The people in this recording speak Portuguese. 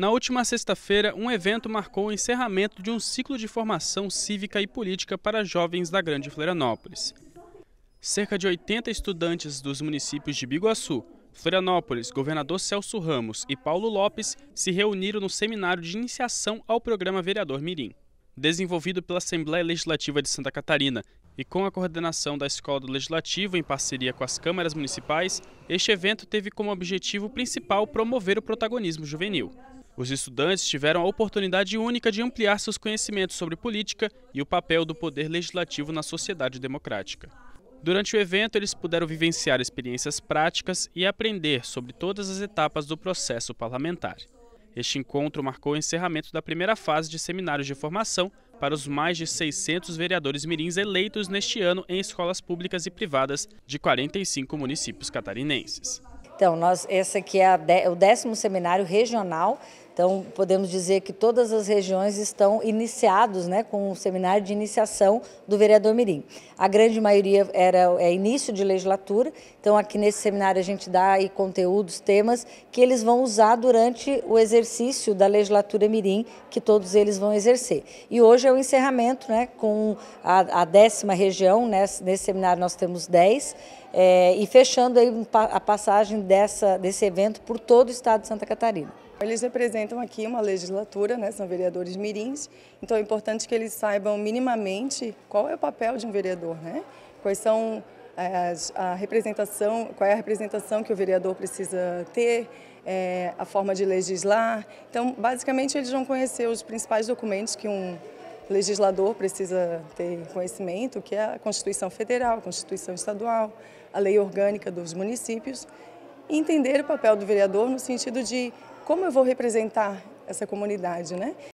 Na última sexta-feira, um evento marcou o encerramento de um ciclo de formação cívica e política para jovens da Grande Florianópolis. Cerca de 80 estudantes dos municípios de Biguaçu, Florianópolis, governador Celso Ramos e Paulo Lopes se reuniram no seminário de iniciação ao programa Vereador Mirim. Desenvolvido pela Assembleia Legislativa de Santa Catarina e com a coordenação da Escola do Legislativo em parceria com as câmaras municipais, este evento teve como objetivo principal promover o protagonismo juvenil. Os estudantes tiveram a oportunidade única de ampliar seus conhecimentos sobre política e o papel do poder legislativo na sociedade democrática. Durante o evento, eles puderam vivenciar experiências práticas e aprender sobre todas as etapas do processo parlamentar. Este encontro marcou o encerramento da primeira fase de seminários de formação para os mais de 600 vereadores mirins eleitos neste ano em escolas públicas e privadas de 45 municípios catarinenses. Então, nós, esse aqui é de, o décimo seminário regional então, podemos dizer que todas as regiões estão iniciados né, com o um seminário de iniciação do vereador Mirim. A grande maioria era, é início de legislatura, então aqui nesse seminário a gente dá aí conteúdos, temas que eles vão usar durante o exercício da legislatura Mirim, que todos eles vão exercer. E hoje é o encerramento né, com a, a décima região, né, nesse seminário nós temos dez, é, e fechando aí a passagem dessa, desse evento por todo o estado de Santa Catarina. Eles representam aqui uma legislatura, né? são vereadores mirins, então é importante que eles saibam minimamente qual é o papel de um vereador, né? quais são eh, as, a representação, qual é a representação que o vereador precisa ter, é, a forma de legislar. Então, basicamente, eles vão conhecer os principais documentos que um legislador precisa ter conhecimento, que é a Constituição Federal, a Constituição Estadual, a Lei Orgânica dos Municípios, e entender o papel do vereador no sentido de como eu vou representar essa comunidade, né?